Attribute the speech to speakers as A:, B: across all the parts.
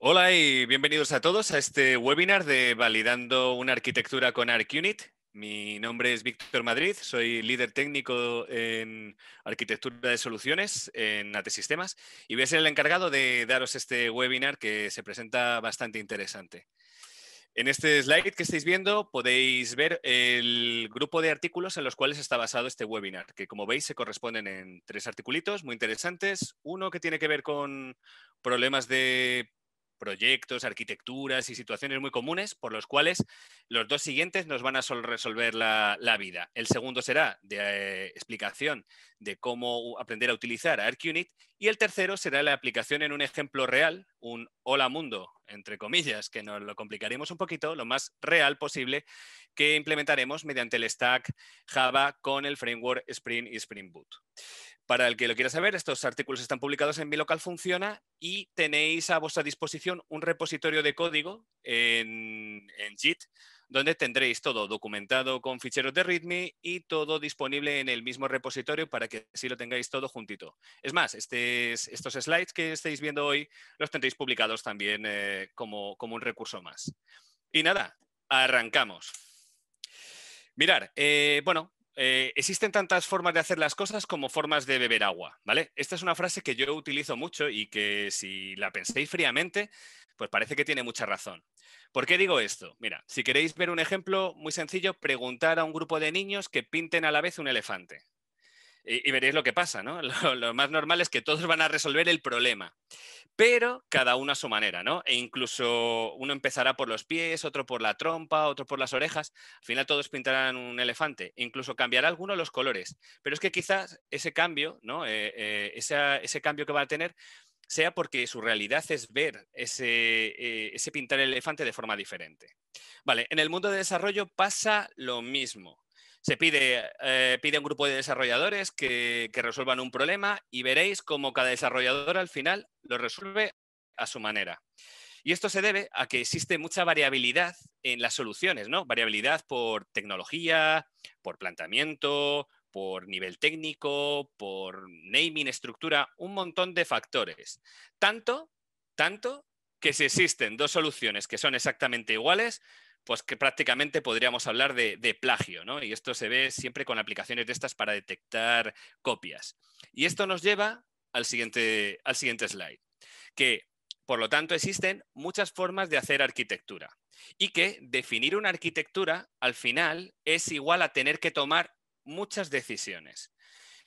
A: Hola y bienvenidos a todos a este webinar de Validando una arquitectura con ArcUnit. Mi nombre es Víctor Madrid, soy líder técnico en arquitectura de soluciones en AT Sistemas y voy a ser el encargado de daros este webinar que se presenta bastante interesante. En este slide que estáis viendo podéis ver el grupo de artículos en los cuales está basado este webinar, que como veis se corresponden en tres articulitos muy interesantes. Uno que tiene que ver con problemas de proyectos, arquitecturas y situaciones muy comunes por los cuales los dos siguientes nos van a resolver la, vida. El segundo será de eh, explicación de cómo aprender a utilizar ArcUnit y el tercero será la aplicación en un ejemplo real, un hola mundo entre comillas, que nos lo complicaremos un poquito, lo más real posible que implementaremos mediante el stack Java con el framework Spring y Spring Boot. Para el que lo quiera saber, estos artículos están publicados en Mi Local Funciona y tenéis a vuestra disposición un repositorio de código en, en Git donde tendréis todo documentado con ficheros de README y todo disponible en el mismo repositorio para que así lo tengáis todo juntito. Es más, este estos slides que estáis viendo hoy los tendréis publicados también eh, como, un recurso más. Y nada, arrancamos. Mirar, eh, bueno, eh, existen tantas formas de hacer las cosas como formas de beber agua, ¿vale? Esta es una frase que yo utilizo mucho y que si la penséis fríamente, pues parece que tiene mucha razón. ¿Por qué digo esto? Mira, si queréis ver un ejemplo muy sencillo, preguntar a un grupo de niños que pinten a la vez un elefante. Y, veréis lo que pasa, ¿no? Lo, más normal es que todos van a resolver el problema, pero cada uno a su manera, ¿no? E incluso uno empezará por los pies, otro por la trompa, otro por las orejas. Al final todos pintarán un elefante, incluso cambiará alguno los colores. Pero es que quizás ese cambio, ¿no? Eh, eh, ese cambio que va a tener sea porque su realidad es ver eh, ese, pintar el elefante de forma diferente. Vale, en el mundo de desarrollo pasa lo mismo. Se pide, a eh, un grupo de desarrolladores que, que resuelvan un problema y veréis cómo cada desarrollador al final lo resuelve a su manera. Y esto se debe a que existe mucha variabilidad en las soluciones, ¿no? Variabilidad por tecnología, por planteamiento, por nivel técnico, por naming, estructura, un montón de factores. Tanto, tanto que si existen dos soluciones que son exactamente iguales, pues que prácticamente podríamos hablar de, plagio, ¿no? Y esto se ve siempre con aplicaciones de estas para detectar copias. Y esto nos lleva al siguiente, al siguiente slide, que por lo tanto existen muchas formas de hacer arquitectura y que definir una arquitectura al final es igual a tener que tomar muchas decisiones.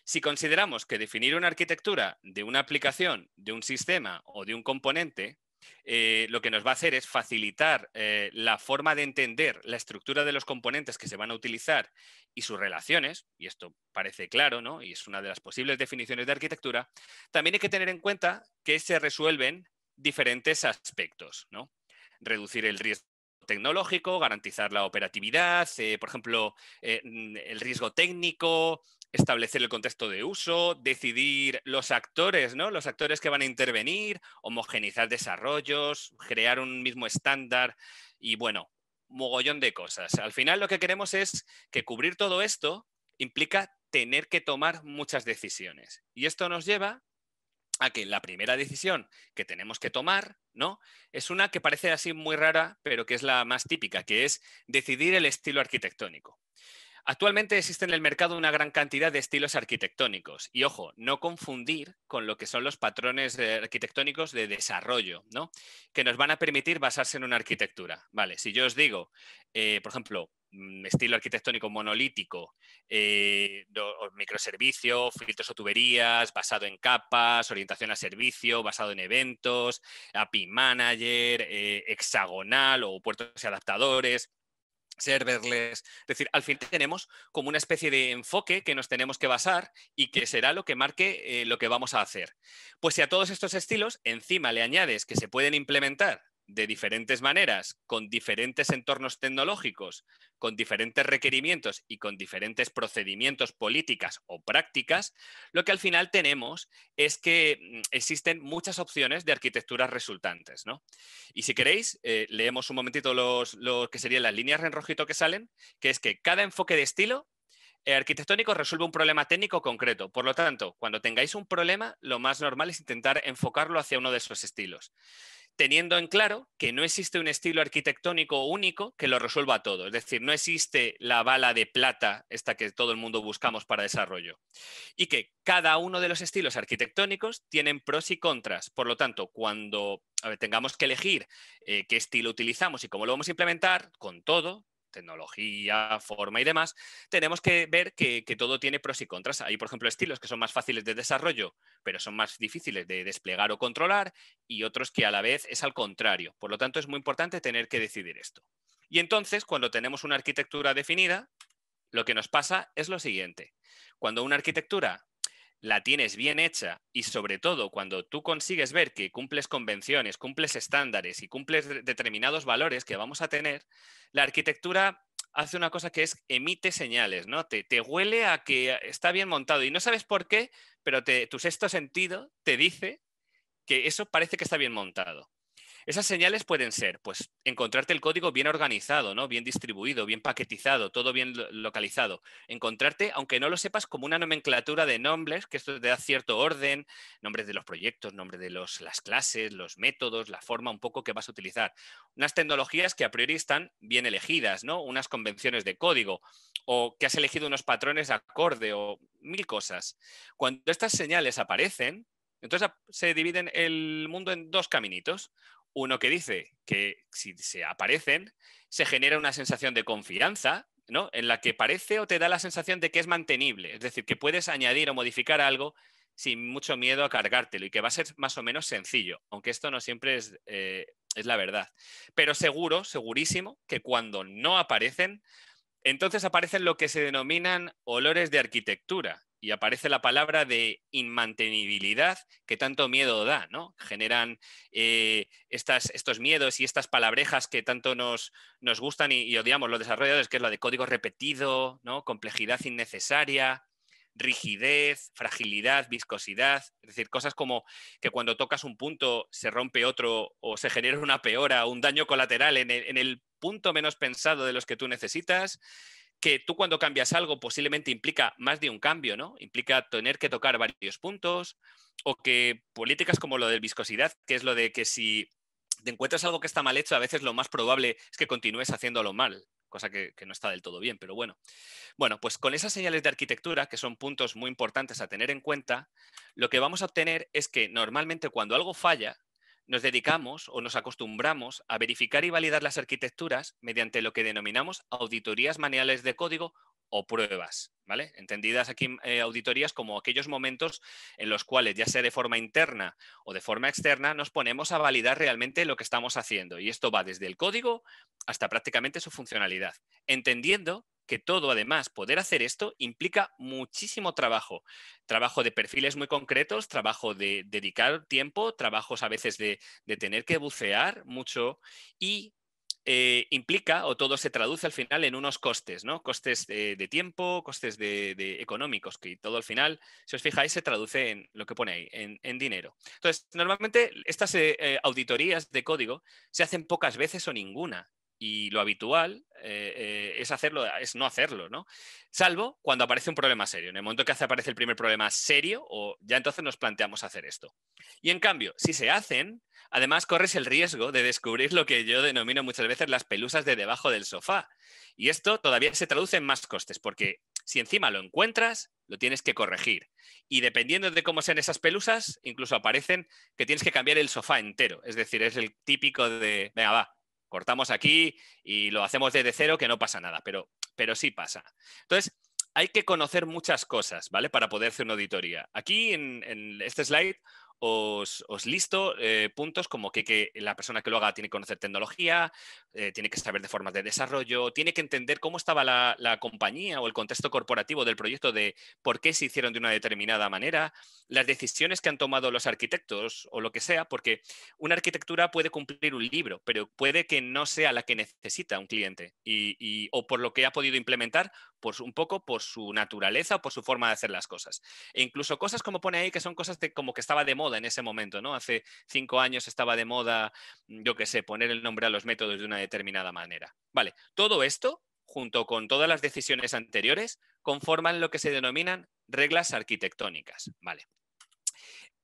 A: Si consideramos que definir una arquitectura de una aplicación, de un sistema o de un componente, eh, lo que nos va a hacer es facilitar eh, la forma de entender la estructura de los componentes que se van a utilizar y sus relaciones, y esto parece claro, ¿no? Y es una de las posibles definiciones de arquitectura, también hay que tener en cuenta que se resuelven diferentes aspectos, ¿no? Reducir el riesgo tecnológico, garantizar la operatividad, eh, por ejemplo, eh, el riesgo técnico, establecer el contexto de uso, decidir los actores, ¿no? Los actores que van a intervenir, homogenizar desarrollos, crear un mismo estándar y bueno, mogollón de cosas. Al final lo que queremos es que cubrir todo esto implica tener que tomar muchas decisiones. Y esto nos lleva a que la primera decisión que tenemos que tomar, ¿no? Es una que parece así muy rara, pero que es la más típica, que es decidir el estilo arquitectónico. Actualmente existe en el mercado una gran cantidad de estilos arquitectónicos y ojo, no confundir con lo que son los patrones arquitectónicos de desarrollo, ¿no? Que nos van a permitir basarse en una arquitectura. Vale, si yo os digo, eh, por ejemplo, Mm, estilo arquitectónico monolítico, eh, microservicio, filtros o tuberías, basado en capas, orientación a servicio, basado en eventos, API manager, eh, hexagonal o puertos y adaptadores serverless. Es decir, al fin tenemos como una especie de enfoque que nos tenemos que basar y que será lo que marque eh, lo que vamos a hacer. Pues si a todos estos estilos encima le añades que se pueden implementar de diferentes maneras, con diferentes entornos tecnológicos, con diferentes requerimientos y con diferentes procedimientos, políticas o prácticas, lo que al final tenemos es que mm, existen muchas opciones de arquitecturas resultantes. ¿no? Y si queréis, eh, leemos un momentito lo que serían las líneas en rojito que salen, que es que cada enfoque de estilo eh, arquitectónico resuelve un problema técnico concreto. Por lo tanto, cuando tengáis un problema, lo más normal es intentar enfocarlo hacia uno de esos estilos teniendo en claro que no existe un estilo arquitectónico único que lo resuelva todo. Es decir, no existe la bala de plata, esta que todo el mundo buscamos para desarrollo. Y que cada uno de los estilos arquitectónicos tienen pros y contras. Por lo tanto, cuando tengamos que elegir eh, qué estilo utilizamos y cómo lo vamos a implementar, con todo, tecnología, forma y demás, tenemos que ver que, todo tiene pros y contras. Hay, por ejemplo, estilos que son más fáciles de desarrollo, pero son más difíciles de desplegar o controlar, y otros que a la vez es al contrario. Por lo tanto, es muy importante tener que decidir esto. Y entonces, cuando tenemos una arquitectura definida, lo que nos pasa es lo siguiente. Cuando una arquitectura la tienes bien hecha y sobre todo cuando tú consigues ver que cumples convenciones, cumples estándares y cumples determinados valores que vamos a tener, la arquitectura hace una cosa que es emite señales, ¿no? Te, te huele a que está bien montado y no sabes por qué, pero te, tu sexto sentido te dice que eso parece que está bien montado. Esas señales pueden ser, pues, encontrarte el código bien organizado, ¿no? Bien distribuido, bien paquetizado, todo bien localizado. Encontrarte, aunque no lo sepas, como una nomenclatura de nombres, que esto te da cierto orden, nombres de los proyectos, nombres de los, las clases, los métodos, la forma un poco que vas a utilizar. Unas tecnologías que a priori están bien elegidas, ¿no? Unas convenciones de código o que has elegido unos patrones acorde o mil cosas. Cuando estas señales aparecen, entonces se dividen el mundo en dos caminitos. Uno que dice que si se aparecen, se genera una sensación de confianza, ¿no? En la que parece o te da la sensación de que es mantenible, es decir, que puedes añadir o modificar algo sin mucho miedo a cargártelo y que va a ser más o menos sencillo, aunque esto no siempre es, eh, es la verdad. Pero seguro, segurísimo, que cuando no aparecen, entonces aparecen lo que se denominan olores de arquitectura, y aparece la palabra de inmantenibilidad que tanto miedo da, ¿no? Generan eh, estas, estos miedos y estas palabrejas que tanto nos, gustan y, odiamos los desarrolladores, que es la de código repetido, ¿no? Complejidad innecesaria, rigidez, fragilidad, viscosidad, es decir, cosas como que cuando tocas un punto se rompe otro o se genera una peora, un daño colateral en el punto menos pensado de los que tú necesitas que tú cuando cambias algo posiblemente implica más de un cambio, ¿no? Implica tener que tocar varios puntos o que políticas como lo de viscosidad, que es lo de que si te encuentras algo que está mal hecho, a veces lo más probable es que continúes haciéndolo mal, cosa que, que, no está del todo bien, pero bueno. Bueno, pues con esas señales de arquitectura, que son puntos muy importantes a tener en cuenta, lo que vamos a obtener es que normalmente cuando algo falla, nos dedicamos o nos acostumbramos a verificar y validar las arquitecturas mediante lo que denominamos auditorías manuales de código o pruebas, ¿vale? Entendidas aquí eh, auditorías como aquellos momentos en los cuales, ya sea de forma interna o de forma externa, nos ponemos a validar realmente lo que estamos haciendo. Y esto va desde el código hasta prácticamente su funcionalidad, entendiendo que todo, además, poder hacer esto implica muchísimo trabajo. Trabajo de perfiles muy concretos, trabajo de dedicar tiempo, trabajos a veces de, tener que bucear mucho y eh, implica o todo se traduce al final en unos costes, ¿no? Costes de, tiempo, costes de, económicos, que todo al final, si os fijáis, se traduce en lo que pone ahí, en, dinero. Entonces, normalmente estas eh, eh, auditorías de código se hacen pocas veces o ninguna y lo habitual eh, eh, es hacerlo, es no hacerlo, ¿no? Salvo cuando aparece un problema serio. En el momento que hace aparece el primer problema serio, o ya entonces nos planteamos hacer esto. Y en cambio, si se hacen, además corres el riesgo de descubrir lo que yo denomino muchas veces las pelusas de debajo del sofá. Y esto todavía se traduce en más costes, porque si encima lo encuentras, lo tienes que corregir. Y dependiendo de cómo sean esas pelusas, incluso aparecen que tienes que cambiar el sofá entero. Es decir, es el típico de, venga, va, cortamos aquí y lo hacemos desde cero, que no pasa nada, pero, pero sí pasa. Entonces, hay que conocer muchas cosas, ¿vale? Para poder hacer una auditoría. Aquí en, en este slide os, listo eh, puntos como que, la persona que lo haga tiene que conocer tecnología, eh, tiene que saber de formas de desarrollo, tiene que entender cómo estaba la, compañía o el contexto corporativo del proyecto de por qué se hicieron de una determinada manera, las decisiones que han tomado los arquitectos o lo que sea, porque una arquitectura puede cumplir un libro, pero puede que no sea la que necesita un cliente y, o por lo que ha podido implementar, por pues un poco por su naturaleza o por su forma de hacer las cosas. E incluso cosas como pone ahí que son cosas de, como que estaba de moda en ese momento, ¿no? Hace cinco años estaba de moda, yo qué sé, poner el nombre a los métodos de una determinada manera. Vale, todo esto, junto con todas las decisiones anteriores, conforman lo que se denominan reglas arquitectónicas, ¿vale?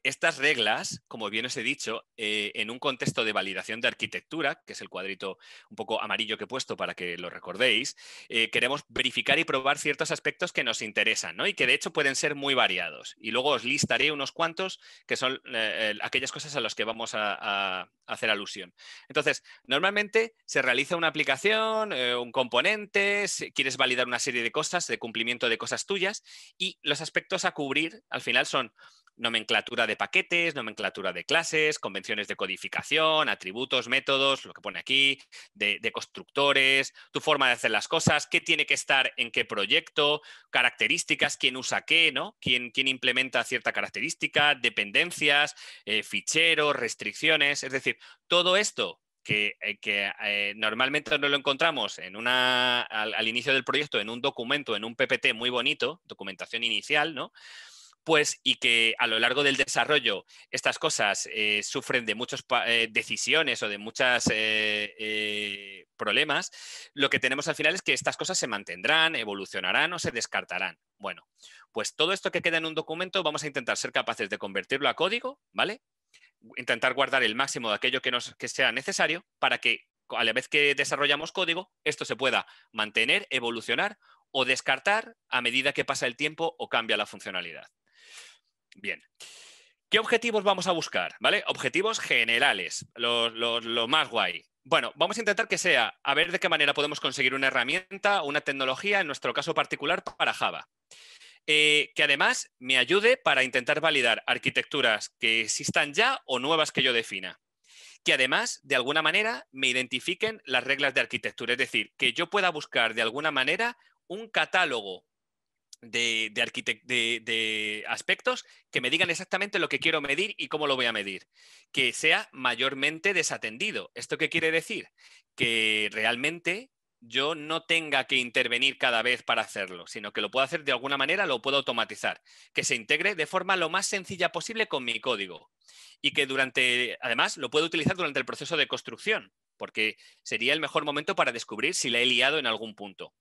A: Estas reglas, como bien os he dicho, eh, en un contexto de validación de arquitectura, que es el cuadrito un poco amarillo que he puesto para que lo recordéis, eh, queremos verificar y probar ciertos aspectos que nos interesan y que de hecho pueden ser muy variados. Y luego os listaré unos cuantos que son eh, aquellas cosas a las que vamos a, hacer alusión. Entonces, normalmente se realiza una aplicación, un componente, quieres validar una serie de cosas, de cumplimiento de cosas tuyas y los aspectos a cubrir al final son nomenclatura de paquetes, nomenclatura de clases, convenciones de codificación, atributos, métodos, lo que pone aquí, de, constructores, tu forma de hacer las cosas, qué tiene que estar en qué proyecto, características, quién usa qué, ¿no? quién, quién implementa cierta característica, dependencias, eh, ficheros, restricciones. Es decir, todo esto que, eh, eh, normalmente no lo encontramos en una, al, al, inicio del proyecto en un documento, en un PPT muy bonito, documentación inicial, ¿no? pues y que a lo largo del desarrollo estas cosas eh, sufren de muchas eh, decisiones o de muchos eh, problemas, lo que tenemos al final es que estas cosas se mantendrán, evolucionarán o se descartarán. Bueno, pues todo esto que queda en un documento vamos a intentar ser capaces de convertirlo a código, ¿vale? Intentar guardar el máximo de aquello que sea necesario para que a la vez que desarrollamos código, esto se pueda mantener, evolucionar o descartar a medida que pasa el tiempo o cambia la funcionalidad. Bien. ¿Qué objetivos vamos a buscar? ¿Vale? Objetivos generales, lo más guay. Bueno, vamos a intentar que sea, a ver de qué manera podemos conseguir una herramienta, una tecnología, en nuestro caso particular, para Java. Eh, que además me ayude para intentar validar arquitecturas que existan ya o nuevas que yo defina. Que además, de alguna manera, me identifiquen las reglas de arquitectura. Es decir, que yo pueda buscar de alguna manera un catálogo de, aspectos que me digan exactamente lo que quiero medir y cómo lo voy a medir. Que sea mayormente desatendido. ¿Esto qué quiere decir? Que realmente yo no tenga que intervenir cada vez para hacerlo, sino que lo puedo hacer de alguna manera, lo puedo automatizar, que se integre de forma lo más sencilla posible con mi código y que durante, además, lo puedo utilizar durante el proceso de construcción, porque sería el mejor momento para descubrir si la he liado en algún punto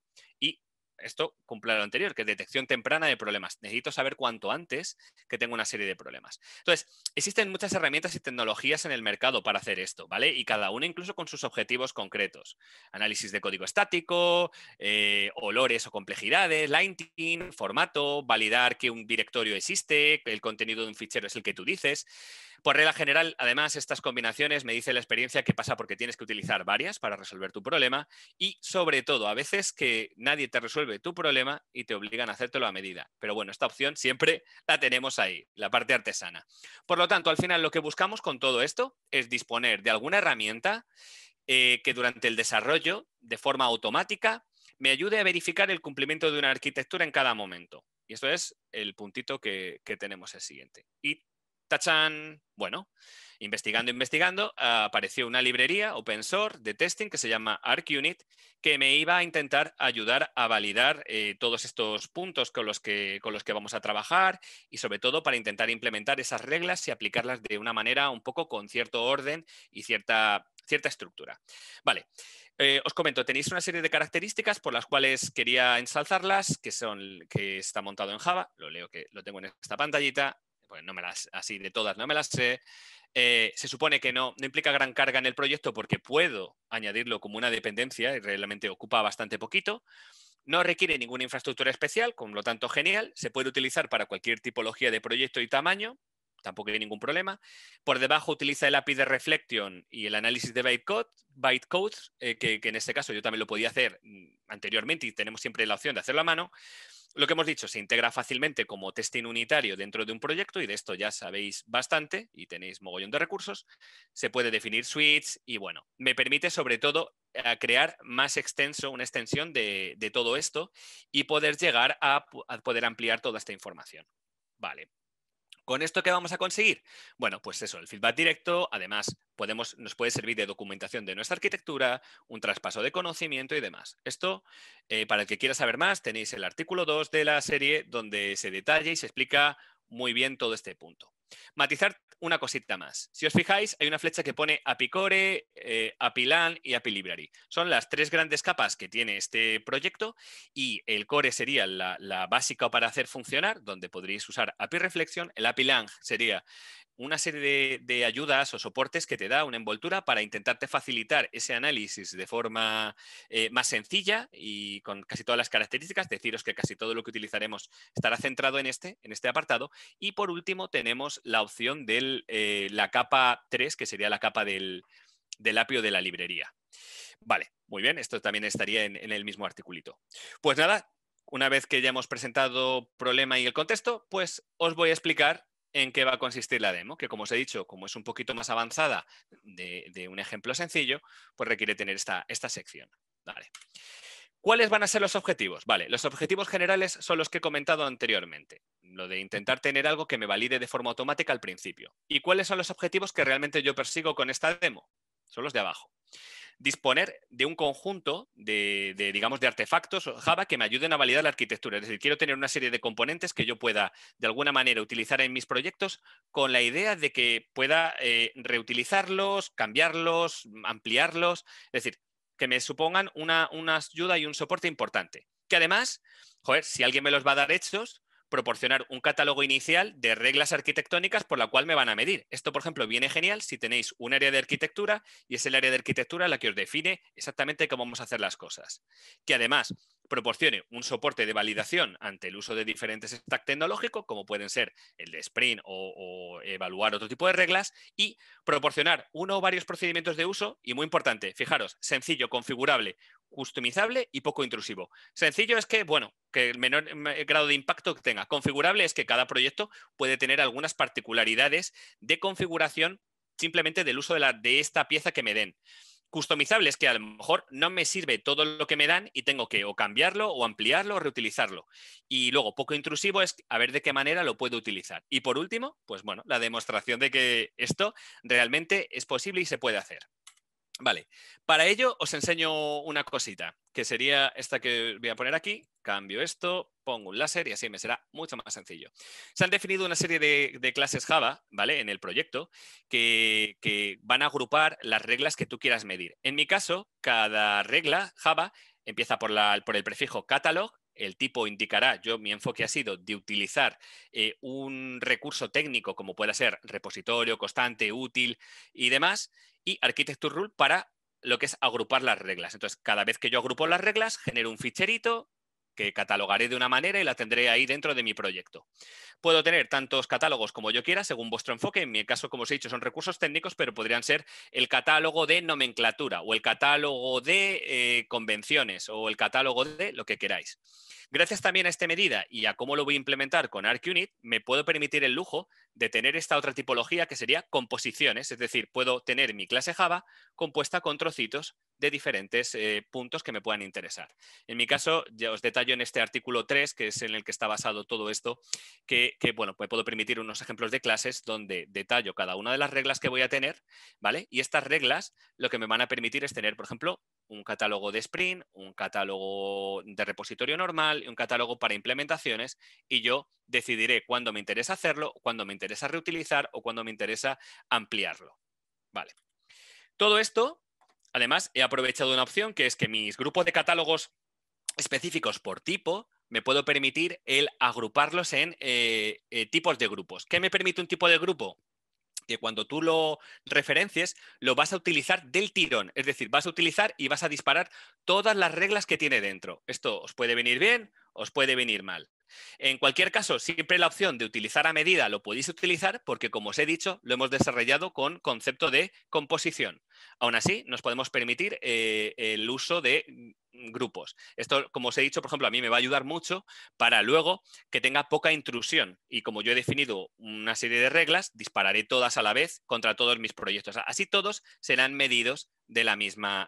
A: esto cumple lo anterior, que es detección temprana de problemas. Necesito saber cuanto antes que tengo una serie de problemas. Entonces, existen muchas herramientas y tecnologías en el mercado para hacer esto, ¿vale? Y cada una incluso con sus objetivos concretos. Análisis de código estático, eh, olores o complejidades, lighting, formato, validar que un directorio existe, que el contenido de un fichero es el que tú dices. Por regla general, además, estas combinaciones me dice la experiencia que pasa porque tienes que utilizar varias para resolver tu problema y sobre todo, a veces que nadie te resuelve tu problema y te obligan a hacértelo a medida. Pero bueno, esta opción siempre la tenemos ahí, la parte artesana. Por lo tanto, al final lo que buscamos con todo esto es disponer de alguna herramienta eh, que durante el desarrollo, de forma automática, me ayude a verificar el cumplimiento de una arquitectura en cada momento. Y esto es el puntito que, que tenemos el siguiente. Y ¡Tachán! Bueno, investigando, investigando, apareció una librería open source de testing que se llama ArcUnit, que me iba a intentar ayudar a validar eh, todos estos puntos con los, que, con los que vamos a trabajar y sobre todo para intentar implementar esas reglas y aplicarlas de una manera un poco con cierto orden y cierta cierta estructura. Vale, eh, os comento, tenéis una serie de características por las cuales quería ensalzarlas, que son que está montado en Java, lo leo que lo tengo en esta pantallita, pues no me las, así de todas, no me las sé. Eh, se supone que no, no implica gran carga en el proyecto porque puedo añadirlo como una dependencia y realmente ocupa bastante poquito. No requiere ninguna infraestructura especial, con lo tanto genial. Se puede utilizar para cualquier tipología de proyecto y tamaño, tampoco hay ningún problema. Por debajo utiliza el API de Reflection y el análisis de bytecode, eh, que, que en este caso yo también lo podía hacer mm, anteriormente y tenemos siempre la opción de hacerlo a mano. Lo que hemos dicho, se integra fácilmente como testing unitario dentro de un proyecto y de esto ya sabéis bastante y tenéis mogollón de recursos. Se puede definir suites y bueno, me permite sobre todo eh, crear más extenso, una extensión de, todo esto y poder llegar a poder ampliar toda esta información. Vale, ¿Con esto qué vamos a conseguir? Bueno, pues eso, el feedback directo, además nos puede servir de documentación de nuestra arquitectura, un traspaso de conocimiento y demás. Esto, eh, para el que quiera saber más, tenéis el artículo 2 de la serie donde se detalla y se explica muy bien todo este punto. Matizar una cosita más. Si os fijáis, hay una flecha que pone Apicore, API eh, Apilan y Apilibrary. Son las tres grandes capas que tiene este proyecto y el core sería la, básica para hacer funcionar, donde podréis usar API Reflection. El Apilang sería una serie de, ayudas o soportes que te da una envoltura para intentarte facilitar ese análisis de forma eh, más sencilla y con casi todas las características. Deciros que casi todo lo que utilizaremos estará centrado en este, en este apartado. Y por último tenemos la opción de eh, la capa 3, que sería la capa del, del apio de la librería. Vale, muy bien, esto también estaría en, el mismo articulito. Pues nada, una vez que ya hemos presentado problema y el contexto, pues os voy a explicar en qué va a consistir la demo, que como os he dicho, como es un poquito más avanzada de, un ejemplo sencillo, pues requiere tener esta, esta sección. ¿Cuáles van a ser los objetivos? Vale, los objetivos generales son los que he comentado anteriormente, lo de intentar tener algo que me valide de forma automática al principio. ¿Y cuáles son los objetivos que realmente yo persigo con esta demo? Son los de abajo disponer de un conjunto de, digamos, de artefactos Java que me ayuden a validar la arquitectura. Es decir, quiero tener una serie de componentes que yo pueda, de alguna manera, utilizar en mis proyectos con la idea de que pueda eh, reutilizarlos, cambiarlos, ampliarlos. Es decir, que me supongan una, una ayuda y un soporte importante. Que además, joder, si alguien me los va a dar hechos, proporcionar un catálogo inicial de reglas arquitectónicas por la cual me van a medir. Esto, por ejemplo, viene genial si tenéis un área de arquitectura y es el área de arquitectura la que os define exactamente cómo vamos a hacer las cosas. Que además proporcione un soporte de validación ante el uso de diferentes stack tecnológicos, como pueden ser el de Sprint o evaluar otro tipo de reglas, y proporcionar uno o varios procedimientos de uso y, muy importante, fijaros, sencillo, configurable, customizable y poco intrusivo. Sencillo es que, bueno, que el menor mm, eh, grado de impacto que tenga. Configurable es que cada proyecto puede tener algunas particularidades de configuración simplemente del uso de, de esta pieza que me den. Customizable es que a lo mejor no me sirve todo lo que me dan y tengo que o cambiarlo o ampliarlo o reutilizarlo. Y luego, poco intrusivo es a ver de qué manera lo puedo utilizar. Y por último, pues bueno, la demostración de que esto realmente es posible y se puede hacer. Vale, para ello os enseño una cosita, que sería esta que voy a poner aquí, cambio esto, pongo un láser y así me será mucho más sencillo. Se han definido una serie de, clases Java, ¿vale? En el proyecto, que, van a agrupar las reglas que tú quieras medir. En mi caso, cada regla Java empieza por, por el prefijo catalog, el tipo indicará, yo mi enfoque ha sido de utilizar eh, un recurso técnico como pueda ser repositorio, constante, útil y demás, y Architecture Rule para lo que es agrupar las reglas. Entonces, cada vez que yo agrupo las reglas, genero un ficherito que catalogaré de una manera y la tendré ahí dentro de mi proyecto. Puedo tener tantos catálogos como yo quiera, según vuestro enfoque. En mi caso, como os he dicho, son recursos técnicos, pero podrían ser el catálogo de nomenclatura o el catálogo de eh, convenciones o el catálogo de lo que queráis. Gracias también a esta medida y a cómo lo voy a implementar con ArcUnit, me puedo permitir el lujo de tener esta otra tipología que sería composiciones, es decir, puedo tener mi clase Java compuesta con trocitos de diferentes eh, puntos que me puedan interesar. En mi caso, ya os detallo en este artículo 3, que es en el que está basado todo esto, que, bueno, me puedo permitir unos ejemplos de clases donde detallo cada una de las reglas que voy a tener, ¿vale? Y estas reglas lo que me van a permitir es tener, por ejemplo, un catálogo de sprint, un catálogo de repositorio normal, un catálogo para implementaciones y yo decidiré cuándo me interesa hacerlo, cuándo me interesa reutilizar o cuándo me interesa ampliarlo. Vale. Todo esto Además, he aprovechado una opción que es que mis grupos de catálogos específicos por tipo, me puedo permitir el agruparlos en eh, eh, tipos de grupos. ¿Qué me permite un tipo de grupo? Que cuando tú lo referencias, lo vas a utilizar del tirón. Es decir, vas a utilizar y vas a disparar todas las reglas que tiene dentro. Esto os puede venir bien, os puede venir mal. En cualquier caso, siempre la opción de utilizar a medida lo podéis utilizar porque, como os he dicho, lo hemos desarrollado con concepto de composición. Aún así, nos podemos permitir eh, el uso de grupos. Esto, como os he dicho, por ejemplo, a mí me va a ayudar mucho para luego que tenga poca intrusión. Y como yo he definido una serie de reglas, dispararé todas a la vez contra todos mis proyectos. Así todos serán medidos de la misma,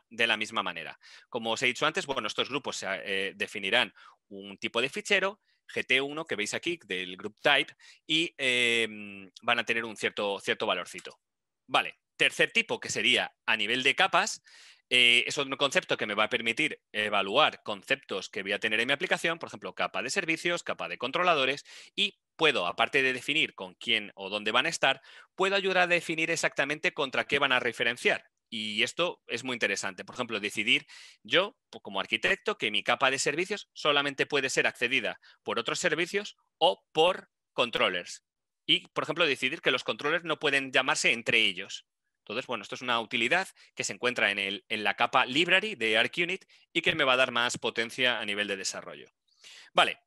A: manera. Como os he dicho antes, bueno, estos grupos eh, definirán un tipo de fichero GT1 que veis aquí del group type y em, van a tener un cierto, cierto valorcito. Vale, tercer tipo que sería a nivel de capas. Eh, es un concepto que me va a permitir evaluar conceptos que voy a tener en mi aplicación, por ejemplo, capa de servicios, capa de controladores y puedo, aparte de definir con quién o dónde van a estar, puedo ayudar a definir exactamente contra qué van a referenciar. Y esto es muy interesante. Por ejemplo, decidir yo, pues, como arquitecto, que mi capa de servicios solamente puede ser accedida por otros servicios o por controllers. Y, por ejemplo, decidir que los controllers no pueden llamarse entre ellos. Entonces, bueno, esto es una utilidad que se encuentra en, en la capa library de ArcUnit y que me va a dar más potencia a nivel de desarrollo. Vale.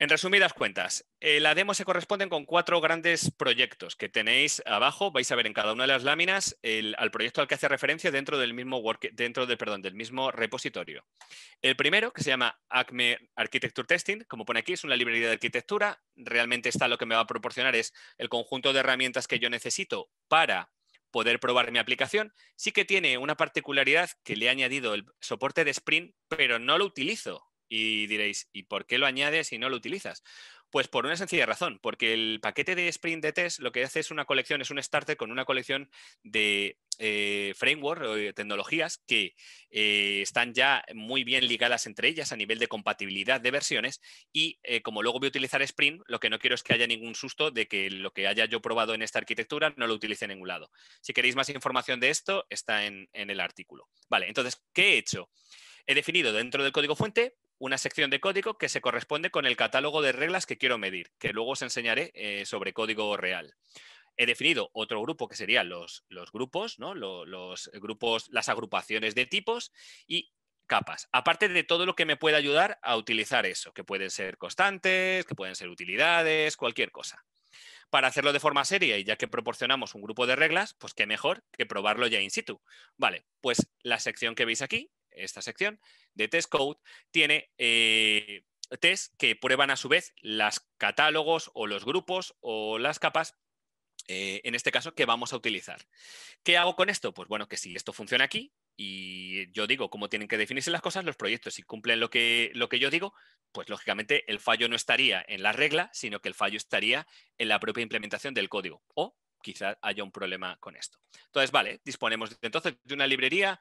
A: En resumidas cuentas, eh, la demo se corresponde con cuatro grandes proyectos que tenéis abajo. Vais a ver en cada una de las láminas el, al proyecto al que hace referencia dentro del mismo dentro perdón, del mismo repositorio. El primero, que se llama Acme Architecture Testing, como pone aquí, es una librería de arquitectura. Realmente está lo que me va a proporcionar es el conjunto de herramientas que yo necesito para poder probar mi aplicación. Sí que tiene una particularidad que le he añadido el soporte de Sprint, pero no lo utilizo y diréis, ¿y por qué lo añades y no lo utilizas? Pues por una sencilla razón, porque el paquete de Sprint de test lo que hace es una colección, es un starter con una colección de eh, framework o de tecnologías que eh, están ya muy bien ligadas entre ellas a nivel de compatibilidad de versiones y eh, como luego voy a utilizar Sprint, lo que no quiero es que haya ningún susto de que lo que haya yo probado en esta arquitectura no lo utilice en ningún lado. Si queréis más información de esto, está en, en el artículo. Vale, entonces, ¿qué he hecho? He definido dentro del código fuente una sección de código que se corresponde con el catálogo de reglas que quiero medir, que luego os enseñaré eh, sobre código real. He definido otro grupo que serían los, los grupos, ¿no? los grupos, las agrupaciones de tipos y capas, aparte de todo lo que me puede ayudar a utilizar eso, que pueden ser constantes, que pueden ser utilidades, cualquier cosa. Para hacerlo de forma seria y ya que proporcionamos un grupo de reglas, pues qué mejor que probarlo ya in situ. Vale, pues la sección que veis aquí esta sección de test code, tiene eh, test que prueban a su vez los catálogos o los grupos o las capas eh, en este caso, que vamos a utilizar. ¿Qué hago con esto? Pues bueno, que si esto funciona aquí y yo digo cómo tienen que definirse las cosas, los proyectos, si cumplen lo que, lo que yo digo, pues lógicamente el fallo no estaría en la regla, sino que el fallo estaría en la propia implementación del código o quizá haya un problema con esto. Entonces, vale, disponemos entonces de una librería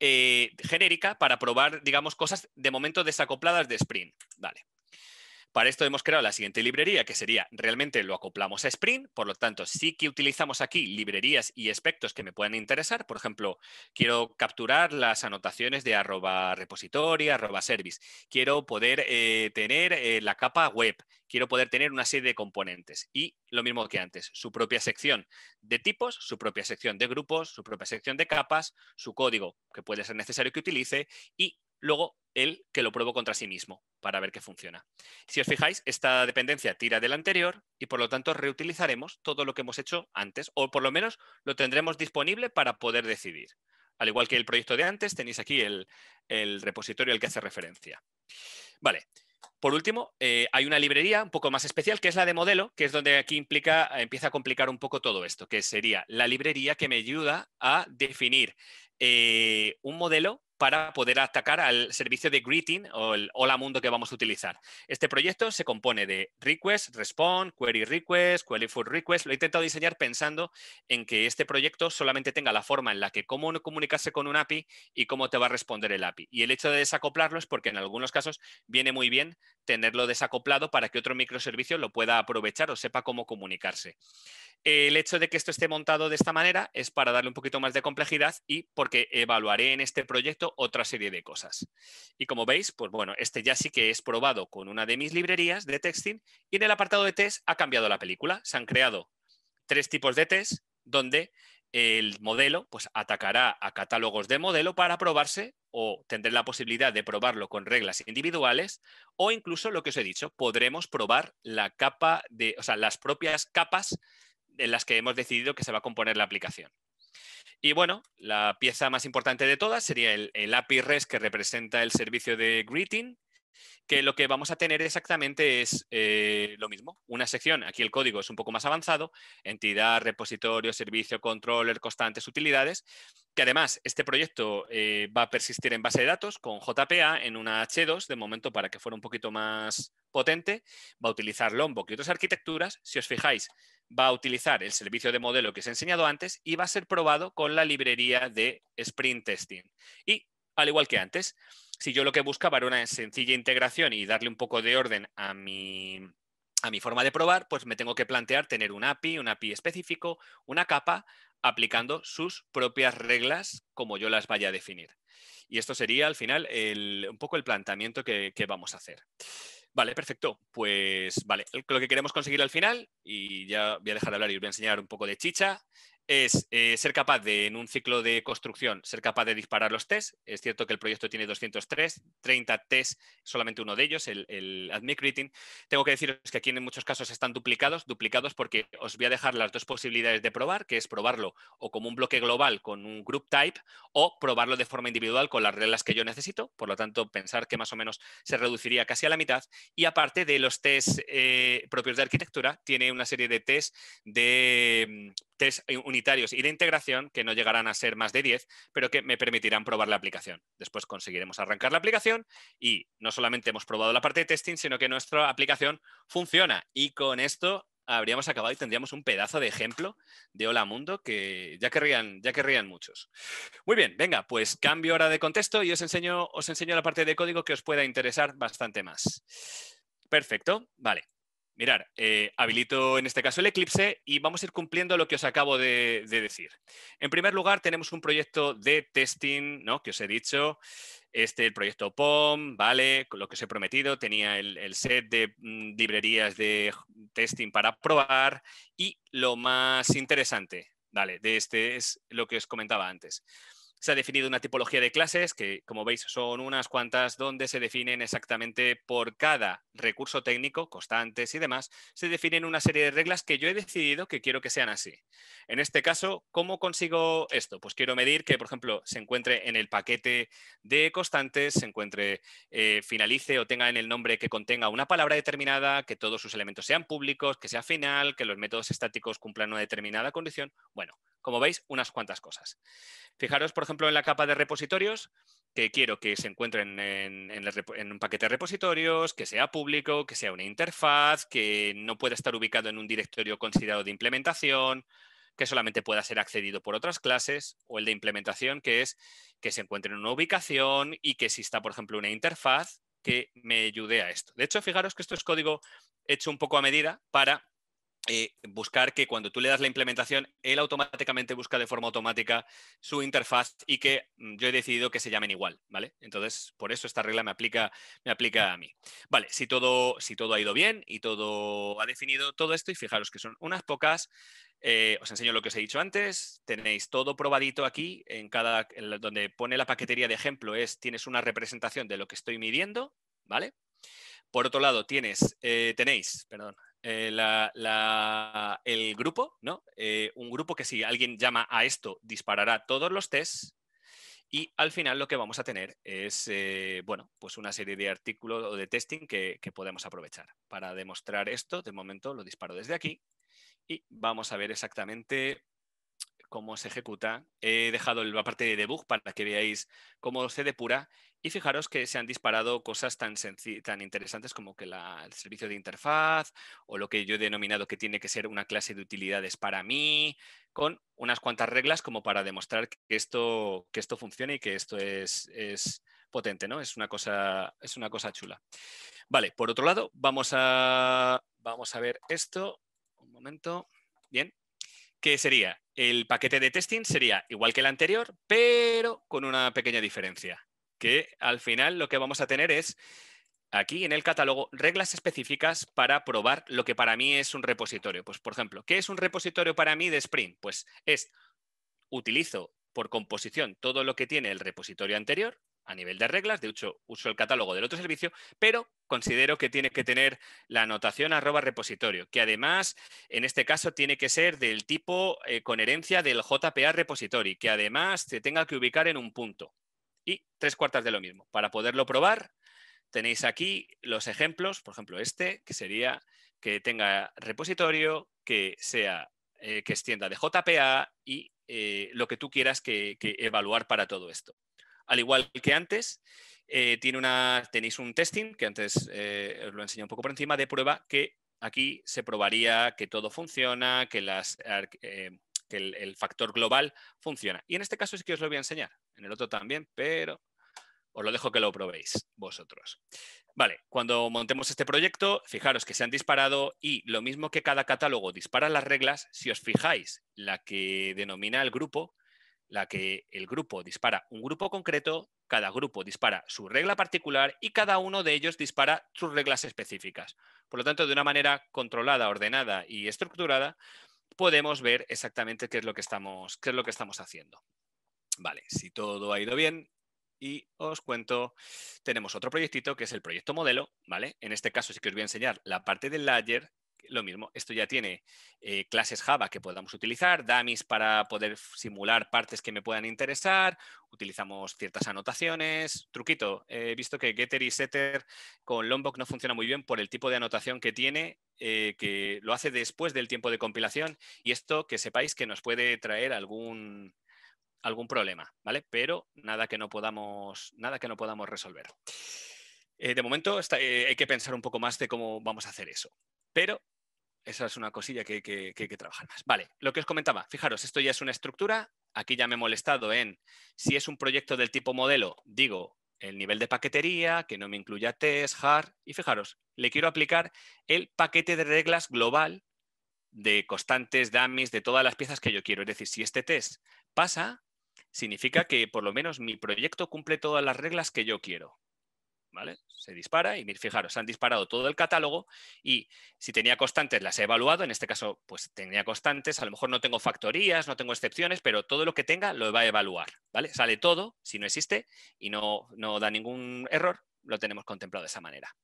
A: eh, genérica para probar, digamos, cosas de momento desacopladas de Sprint. Vale. Para esto hemos creado la siguiente librería, que sería realmente lo acoplamos a Spring, por lo tanto sí que utilizamos aquí librerías y aspectos que me puedan interesar. Por ejemplo, quiero capturar las anotaciones de arroba repository, arroba service. Quiero poder eh, tener eh, la capa web, quiero poder tener una serie de componentes. Y lo mismo que antes, su propia sección de tipos, su propia sección de grupos, su propia sección de capas, su código que puede ser necesario que utilice y luego el que lo pruebo contra sí mismo para ver qué funciona. Si os fijáis, esta dependencia tira del anterior y por lo tanto reutilizaremos todo lo que hemos hecho antes o por lo menos lo tendremos disponible para poder decidir. Al igual que el proyecto de antes, tenéis aquí el, repositorio al que hace referencia. Vale. Por último, eh, hay una librería un poco más especial, que es la de modelo, que es donde aquí implica, empieza a complicar un poco todo esto, que sería la librería que me ayuda a definir eh, un modelo para poder atacar al servicio de greeting o el hola mundo que vamos a utilizar. Este proyecto se compone de request, respond, query request, query for request. Lo he intentado diseñar pensando en que este proyecto solamente tenga la forma en la que cómo comunicarse con un API y cómo te va a responder el API. Y el hecho de desacoplarlo es porque en algunos casos viene muy bien tenerlo desacoplado para que otro microservicio lo pueda aprovechar o sepa cómo comunicarse. El hecho de que esto esté montado de esta manera es para darle un poquito más de complejidad y porque evaluaré en este proyecto otra serie de cosas. Y como veis, pues bueno, este ya sí que es probado con una de mis librerías de texting y en el apartado de test ha cambiado la película. Se han creado tres tipos de test donde el modelo pues, atacará a catálogos de modelo para probarse o tendré la posibilidad de probarlo con reglas individuales o incluso lo que os he dicho, podremos probar la capa de, o sea, las propias capas en las que hemos decidido que se va a componer la aplicación. Y bueno, la pieza más importante de todas sería el, API REST que representa el servicio de greeting, que lo que vamos a tener exactamente es eh, lo mismo. Una sección, aquí el código es un poco más avanzado, entidad, repositorio, servicio, controller, constantes, utilidades, que además este proyecto eh, va a persistir en base de datos con JPA en una H2 de momento para que fuera un poquito más potente, va a utilizar Lombok y otras arquitecturas. Si os fijáis, va a utilizar el servicio de modelo que os he enseñado antes y va a ser probado con la librería de Sprint Testing. Y al igual que antes, si yo lo que buscaba era una sencilla integración y darle un poco de orden a mi, a mi forma de probar, pues me tengo que plantear tener un API, un API específico, una capa, aplicando sus propias reglas como yo las vaya a definir. Y esto sería al final un poco el planteamiento que vamos a hacer. Vale, perfecto. Pues vale, lo que queremos conseguir al final, y ya voy a dejar de hablar y os voy a enseñar un poco de chicha, es eh, ser capaz de, en un ciclo de construcción, ser capaz de disparar los test. Es cierto que el proyecto tiene 203, 30 test, solamente uno de ellos, el, Admit Tengo que deciros que aquí en muchos casos están duplicados, duplicados porque os voy a dejar las dos posibilidades de probar, que es probarlo o como un bloque global con un group type o probarlo de forma individual con las reglas que yo necesito. Por lo tanto, pensar que más o menos se reduciría casi a la mitad. Y aparte de los test eh, propios de arquitectura, tiene una serie de test de mm, test eh, unitarios y de integración que no llegarán a ser más de 10, pero que me permitirán probar la aplicación. Después conseguiremos arrancar la aplicación y no solamente hemos probado la parte de testing, sino que nuestra aplicación funciona. Y con esto habríamos acabado y tendríamos un pedazo de ejemplo de Hola Mundo que ya querrían, ya querrían muchos. Muy bien, venga, pues cambio ahora de contexto y os enseño, os enseño la parte de código que os pueda interesar bastante más. Perfecto, vale mirar, eh, habilito en este caso el Eclipse y vamos a ir cumpliendo lo que os acabo de, decir. En primer lugar, tenemos un proyecto de testing, ¿no? Que os he dicho este, el proyecto POM, ¿vale? Lo que os he prometido, tenía el, set de mm, librerías de testing para probar y lo más interesante, ¿vale? De este es lo que os comentaba antes se ha definido una tipología de clases que, como veis, son unas cuantas donde se definen exactamente por cada recurso técnico, constantes y demás, se definen una serie de reglas que yo he decidido que quiero que sean así. En este caso, ¿cómo consigo esto? Pues quiero medir que, por ejemplo, se encuentre en el paquete de constantes, se encuentre, eh, finalice o tenga en el nombre que contenga una palabra determinada, que todos sus elementos sean públicos, que sea final, que los métodos estáticos cumplan una determinada condición. Bueno, como veis, unas cuantas cosas. Fijaros, por ejemplo, en la capa de repositorios, que quiero que se encuentren en, un paquete de repositorios, que sea público, que sea una interfaz, que no pueda estar ubicado en un directorio considerado de implementación, que solamente pueda ser accedido por otras clases, o el de implementación, que es que se encuentre en una ubicación y que exista, por ejemplo, una interfaz que me ayude a esto. De hecho, fijaros que esto es código hecho un poco a medida para eh, buscar que cuando tú le das la implementación, él automáticamente busca de forma automática su interfaz y que mm, yo he decidido que se llamen igual, ¿vale? Entonces, por eso esta regla me aplica, me aplica a mí. Vale, si todo, si todo ha ido bien y todo ha definido todo esto, y fijaros que son unas pocas, eh, os enseño lo que os he dicho antes, tenéis todo probadito aquí, en cada, donde pone la paquetería de ejemplo es, tienes una representación de lo que estoy midiendo, ¿vale? Por otro lado, tienes, eh, tenéis, perdón, eh, el grupo, ¿no? Eh, un grupo que si alguien llama a esto, disparará todos los tests. Y al final lo que vamos a tener es, eh, bueno, pues una serie de artículos o de testing que, que podemos aprovechar. Para demostrar esto, de momento lo disparo desde aquí y vamos a ver exactamente cómo se ejecuta. He dejado la parte de debug para que veáis cómo se depura y fijaros que se han disparado cosas tan, tan interesantes como que el servicio de interfaz o lo que yo he denominado que tiene que ser una clase de utilidades para mí, con unas cuantas reglas como para demostrar que esto, que esto funciona y que esto es, es potente, ¿no? Es una, cosa, es una cosa chula. Vale, por otro lado, vamos a, vamos a ver esto. Un momento. Bien que sería, el paquete de testing sería igual que el anterior, pero con una pequeña diferencia, que al final lo que vamos a tener es aquí en el catálogo reglas específicas para probar lo que para mí es un repositorio. Pues, por ejemplo, ¿qué es un repositorio para mí de Spring Pues es, utilizo por composición todo lo que tiene el repositorio anterior a nivel de reglas, de hecho uso el catálogo del otro servicio, pero considero que tiene que tener la anotación arroba repositorio, que además en este caso tiene que ser del tipo eh, con herencia del JPA repository, que además se tenga que ubicar en un punto. Y tres cuartas de lo mismo. Para poderlo probar, tenéis aquí los ejemplos, por ejemplo este, que sería que tenga repositorio, que sea eh, que extienda de JPA y eh, lo que tú quieras que, que evaluar para todo esto al igual que antes. Eh, tenéis un testing, que antes eh, os lo enseñé un poco por encima, de prueba que aquí se probaría que todo funciona, que, eh, el, factor global funciona. Y en este caso es que os lo voy a enseñar, en el otro también, pero os lo dejo que lo probéis vosotros. Vale, cuando montemos este proyecto, fijaros que se han disparado y lo mismo que cada catálogo dispara las reglas, si os fijáis, la que denomina el grupo la que el grupo dispara un grupo concreto, cada grupo dispara su regla particular y cada uno de ellos dispara sus reglas específicas. Por lo tanto, de una manera controlada, ordenada y estructurada, podemos ver exactamente qué es lo que estamos, qué es lo que estamos haciendo. Vale, si todo ha ido bien, y os cuento, tenemos otro proyectito que es el proyecto modelo, ¿vale? En este caso sí que os voy a enseñar la parte del layer lo mismo, esto ya tiene eh, clases Java que podamos utilizar, dummies para poder simular partes que me puedan interesar, utilizamos ciertas anotaciones, truquito, he visto que getter y setter con Lombok no funciona muy bien por el tipo de anotación que tiene, eh, que lo hace después del tiempo de compilación y esto que sepáis que nos puede traer algún, algún problema, ¿vale? Pero nada que no podamos, nada que no podamos resolver. Eh, de momento hay que pensar un poco más de cómo vamos a hacer eso. Pero esa es una cosilla que, hay que trabajar más. Vale, lo que os comentaba, fijaros, esto ya es una estructura. Aquí ya me he molestado en si es un proyecto del tipo modelo, digo el nivel de paquetería, que no me incluya test, hard, y fijaros, le quiero aplicar el paquete de reglas global de constantes, dummies, de todas las piezas que yo quiero. Es decir, si este test pasa, significa que por lo menos mi proyecto cumple todas las reglas que yo quiero. Se dispara y fijaros, han disparado todo el catálogo y si tenía constantes las he evaluado, en este caso pues tenía constantes, a lo mejor no tengo factorías, no tengo excepciones, pero todo lo que tenga lo va a evaluar, ¿vale? Sale todo, si no existe y no, no da ningún error, lo tenemos contemplado de esa manera.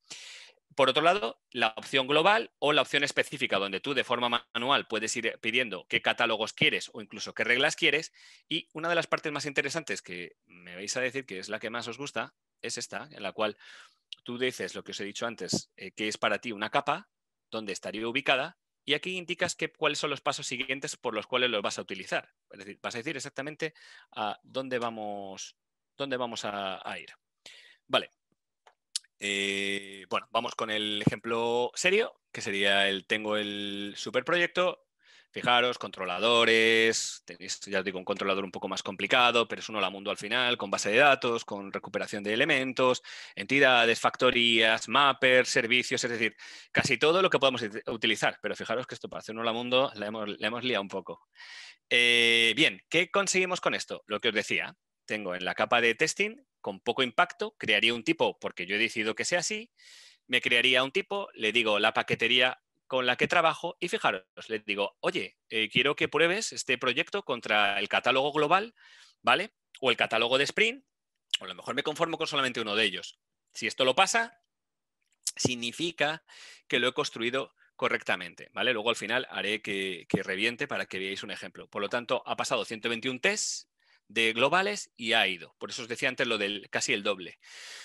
A: Por otro lado, la opción global o la opción específica, donde tú de forma manual puedes ir pidiendo qué catálogos quieres o incluso qué reglas quieres. Y una de las partes más interesantes que me vais a decir que es la que más os gusta es esta, en la cual tú dices lo que os he dicho antes, eh, que es para ti una capa, donde estaría ubicada, y aquí indicas que, cuáles son los pasos siguientes por los cuales los vas a utilizar. Es decir, vas a decir exactamente a dónde vamos, dónde vamos a, ir. Vale. Eh, bueno, vamos con el ejemplo serio, que sería el tengo el superproyecto Fijaros, controladores, tenéis, ya os digo, un controlador un poco más complicado, pero es un la mundo al final, con base de datos, con recuperación de elementos, entidades, factorías, mappers, servicios, es decir, casi todo lo que podemos utilizar. Pero fijaros que esto para hacer un hola mundo la hemos, le hemos liado un poco. Eh, bien, ¿qué conseguimos con esto? Lo que os decía, tengo en la capa de testing, con poco impacto, crearía un tipo porque yo he decidido que sea así, me crearía un tipo, le digo la paquetería con la que trabajo y fijaros, le digo, oye, eh, quiero que pruebes este proyecto contra el catálogo global, ¿vale? O el catálogo de Sprint, o a lo mejor me conformo con solamente uno de ellos. Si esto lo pasa, significa que lo he construido correctamente, ¿vale? Luego al final haré que, reviente para que veáis un ejemplo. Por lo tanto, ha pasado 121 tests de globales y ha ido. Por eso os decía antes lo del casi el doble.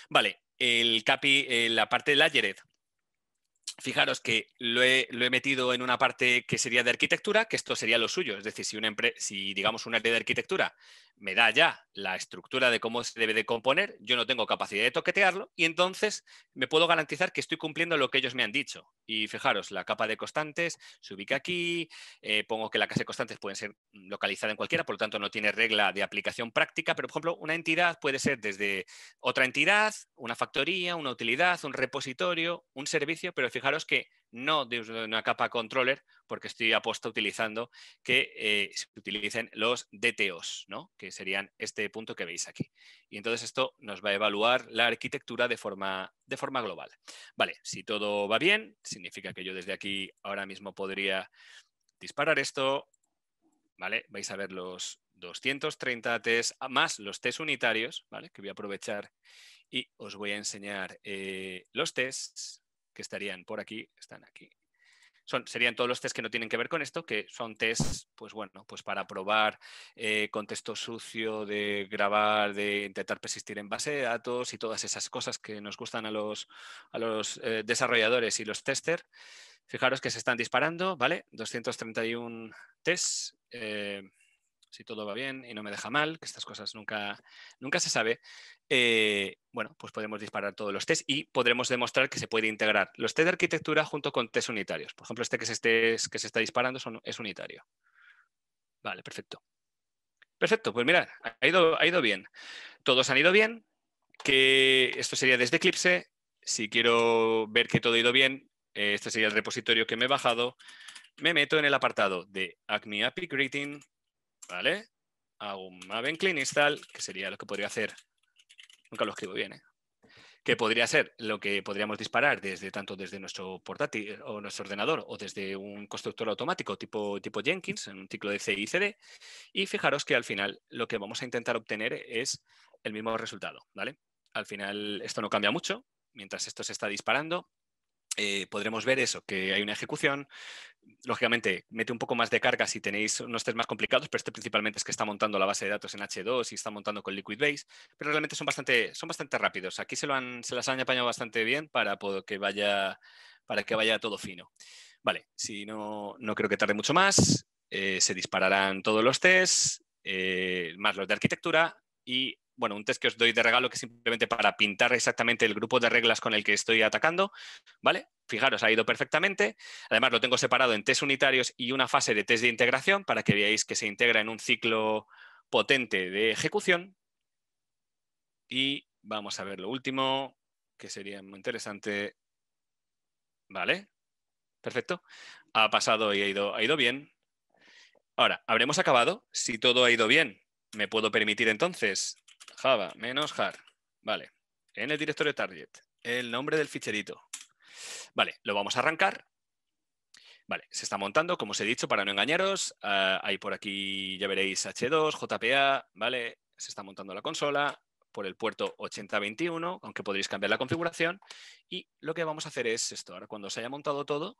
A: Vale, el CAPI, eh, la parte de Fijaros que lo he, metido en una parte que sería de arquitectura, que esto sería lo suyo. Es decir, si, si digamos una red de arquitectura me da ya la estructura de cómo se debe de componer, yo no tengo capacidad de toquetearlo y entonces me puedo garantizar que estoy cumpliendo lo que ellos me han dicho. Y fijaros, la capa de constantes se ubica aquí, eh, pongo que la casa de constantes puede ser localizada en cualquiera, por lo tanto no tiene regla de aplicación práctica, pero por ejemplo una entidad puede ser desde otra entidad, una factoría, una utilidad, un repositorio, un servicio, pero fijaros que no de una capa controller, porque estoy aposta utilizando que eh, se utilicen los DTOs, ¿no? que serían este punto que veis aquí. Y entonces esto nos va a evaluar la arquitectura de forma, de forma global. Vale, si todo va bien, significa que yo desde aquí ahora mismo podría disparar esto. Vale, vais a ver los 230 test más los test unitarios, ¿vale? que voy a aprovechar y os voy a enseñar eh, los tests que estarían por aquí, están aquí. Son, serían todos los test que no tienen que ver con esto, que son tests, pues bueno, pues para probar eh, contexto sucio, de grabar, de intentar persistir en base de datos y todas esas cosas que nos gustan a los, a los eh, desarrolladores y los testers. Fijaros que se están disparando, ¿vale? 231 tests. Eh, si todo va bien y no me deja mal, que estas cosas nunca, nunca se sabe, eh, bueno, pues podemos disparar todos los test y podremos demostrar que se puede integrar los test de arquitectura junto con test unitarios. Por ejemplo, este que se, que se está disparando son, es unitario. Vale, perfecto. Perfecto, pues mirad, ha ido, ha ido bien. Todos han ido bien, que esto sería desde Eclipse. Si quiero ver que todo ha ido bien, eh, este sería el repositorio que me he bajado. Me meto en el apartado de Acme API Greeting ¿vale? Hago un maven clean install, que sería lo que podría hacer, nunca lo escribo bien, ¿eh? que podría ser lo que podríamos disparar desde tanto desde nuestro portátil o nuestro ordenador o desde un constructor automático tipo, tipo Jenkins en un ciclo de C CD. Y fijaros que al final lo que vamos a intentar obtener es el mismo resultado, ¿vale? Al final esto no cambia mucho, mientras esto se está disparando, eh, podremos ver eso, que hay una ejecución. Lógicamente, mete un poco más de carga si tenéis unos test más complicados, pero este principalmente es que está montando la base de datos en H2 y está montando con LiquidBase pero realmente son bastante, son bastante rápidos. Aquí se, lo han, se las han apañado bastante bien para que vaya, para que vaya todo fino. Vale, si no, creo que tarde mucho más, eh, se dispararán todos los tests, eh, más los de arquitectura, y bueno, un test que os doy de regalo que es simplemente para pintar exactamente el grupo de reglas con el que estoy atacando, ¿vale? Fijaros, ha ido perfectamente. Además, lo tengo separado en test unitarios y una fase de test de integración para que veáis que se integra en un ciclo potente de ejecución. Y vamos a ver lo último, que sería muy interesante. Vale, perfecto. Ha pasado y ha ido, ha ido bien. Ahora, habremos acabado. Si todo ha ido bien, me puedo permitir entonces Java menos jar. Vale. En el directorio target, el nombre del ficherito. Vale, lo vamos a arrancar. Vale, se está montando, como os he dicho, para no engañaros. Ah, hay por aquí, ya veréis, H2, JPA, ¿vale? Se está montando la consola por el puerto 8021, aunque podréis cambiar la configuración. Y lo que vamos a hacer es esto. Ahora, cuando se haya montado todo,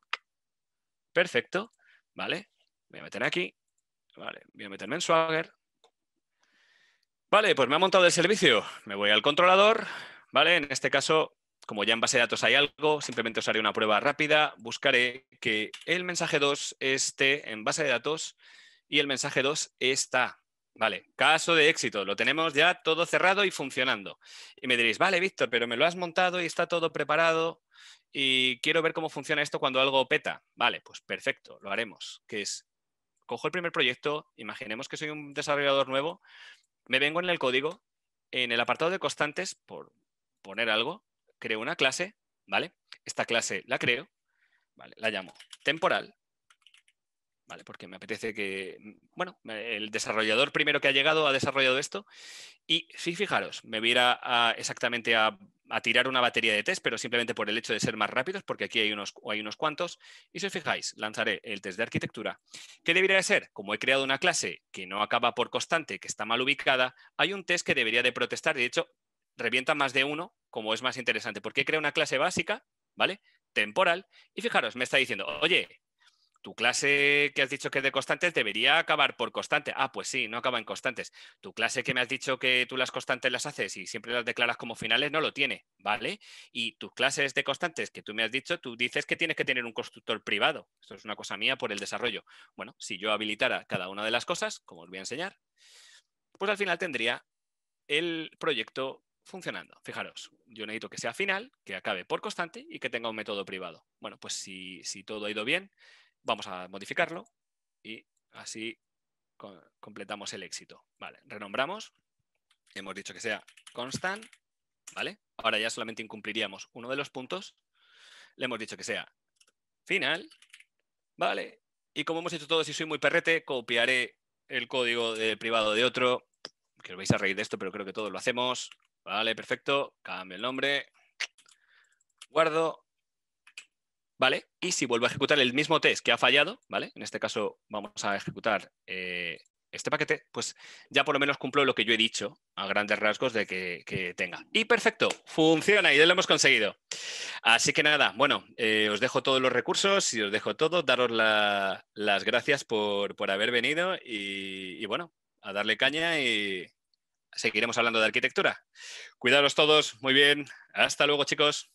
A: perfecto, ¿vale? Voy a meter aquí, ¿vale? Voy a meterme en Swagger, Vale, pues me ha montado el servicio. Me voy al controlador, ¿vale? En este caso, como ya en base de datos hay algo, simplemente os haré una prueba rápida. Buscaré que el mensaje 2 esté en base de datos y el mensaje 2 está. Vale, caso de éxito, lo tenemos ya todo cerrado y funcionando. Y me diréis, vale, Víctor, pero me lo has montado y está todo preparado y quiero ver cómo funciona esto cuando algo peta. Vale, pues perfecto, lo haremos, que es, cojo el primer proyecto, imaginemos que soy un desarrollador nuevo me vengo en el código, en el apartado de constantes, por poner algo, creo una clase, ¿vale? Esta clase la creo, ¿vale? La llamo temporal porque me apetece que, bueno, el desarrollador primero que ha llegado ha desarrollado esto y si fijaros, me voy a exactamente a, tirar una batería de test, pero simplemente por el hecho de ser más rápidos, porque aquí hay unos, hay unos cuantos, y si os fijáis, lanzaré el test de arquitectura. ¿Qué debería de ser? Como he creado una clase que no acaba por constante, que está mal ubicada, hay un test que debería de protestar, de hecho, revienta más de uno, como es más interesante, porque he creado una clase básica, ¿vale? Temporal, y fijaros, me está diciendo, oye, tu clase que has dicho que es de constantes debería acabar por constante. Ah, pues sí, no acaba en constantes. Tu clase que me has dicho que tú las constantes las haces y siempre las declaras como finales no lo tiene, ¿vale? Y tus clases de constantes que tú me has dicho, tú dices que tienes que tener un constructor privado. Esto es una cosa mía por el desarrollo. Bueno, si yo habilitara cada una de las cosas, como os voy a enseñar, pues al final tendría el proyecto funcionando. Fijaros, yo necesito que sea final, que acabe por constante y que tenga un método privado. Bueno, pues si, si todo ha ido bien, Vamos a modificarlo y así completamos el éxito. Vale, renombramos. Hemos dicho que sea constant. ¿Vale? Ahora ya solamente incumpliríamos uno de los puntos. Le hemos dicho que sea final. ¿Vale? Y como hemos hecho todo, si soy muy perrete, copiaré el código privado de otro. Que lo vais a reír de esto, pero creo que todos lo hacemos. Vale, perfecto. Cambio el nombre. Guardo. ¿vale? Y si vuelvo a ejecutar el mismo test que ha fallado, ¿vale? En este caso vamos a ejecutar eh, este paquete, pues ya por lo menos cumplo lo que yo he dicho a grandes rasgos de que, tenga. Y perfecto, funciona y ya lo hemos conseguido. Así que nada, bueno, eh, os dejo todos los recursos y os dejo todo. Daros las gracias por, haber venido y, y, bueno, a darle caña y seguiremos hablando de arquitectura. Cuidaros todos, muy bien. Hasta luego, chicos.